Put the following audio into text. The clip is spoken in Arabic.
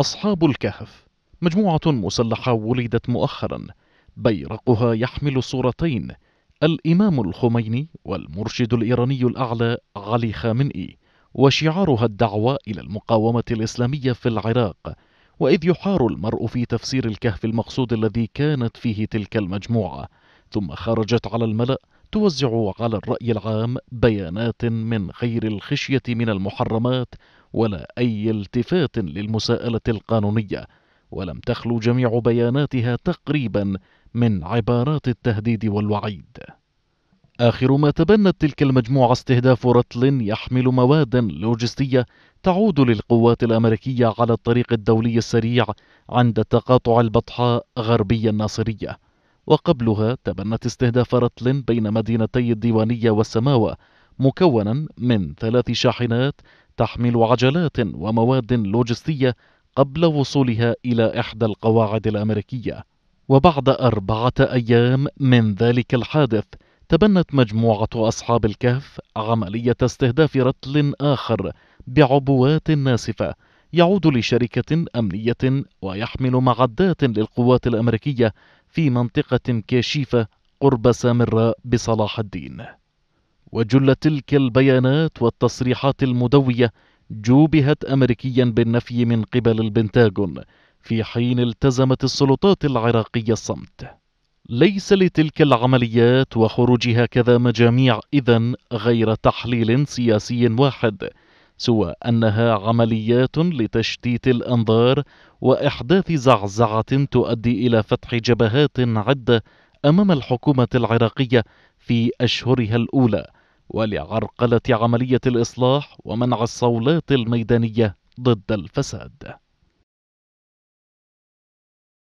أصحاب الكهف مجموعة مسلحة ولدت مؤخرا بيرقها يحمل صورتين الإمام الخميني والمرشد الإيراني الأعلى علي خامنئي وشعارها الدعوة إلى المقاومة الإسلامية في العراق وإذ يحار المرء في تفسير الكهف المقصود الذي كانت فيه تلك المجموعة ثم خرجت على الملأ توزع على الرأي العام بيانات من غير الخشية من المحرمات ولا أي التفات للمساءلة القانونية ولم تخلو جميع بياناتها تقريبا من عبارات التهديد والوعيد آخر ما تبنت تلك المجموعة استهداف رتل يحمل مواد لوجستية تعود للقوات الأمريكية على الطريق الدولي السريع عند تقاطع البطحاء غربي الناصرية وقبلها تبنت استهداف رتل بين مدينتي الديوانية والسماوة مكونا من ثلاث شاحنات تحمل عجلات ومواد لوجستية قبل وصولها إلى إحدى القواعد الأمريكية وبعد أربعة أيام من ذلك الحادث تبنت مجموعة أصحاب الكهف عملية استهداف رتل آخر بعبوات ناسفة يعود لشركة أمنية ويحمل معدات للقوات الأمريكية في منطقة كاشيفة قرب سامراء بصلاح الدين وجل تلك البيانات والتصريحات المدوية جوبهت أمريكيا بالنفي من قبل البنتاغون في حين التزمت السلطات العراقية الصمت ليس لتلك العمليات وخروج هكذا مجاميع إذا غير تحليل سياسي واحد سوى أنها عمليات لتشتيت الأنظار وإحداث زعزعة تؤدي إلى فتح جبهات عدة أمام الحكومة العراقية في أشهرها الأولى ولعرقلة عملية الإصلاح ومنع الصولات الميدانية ضد الفساد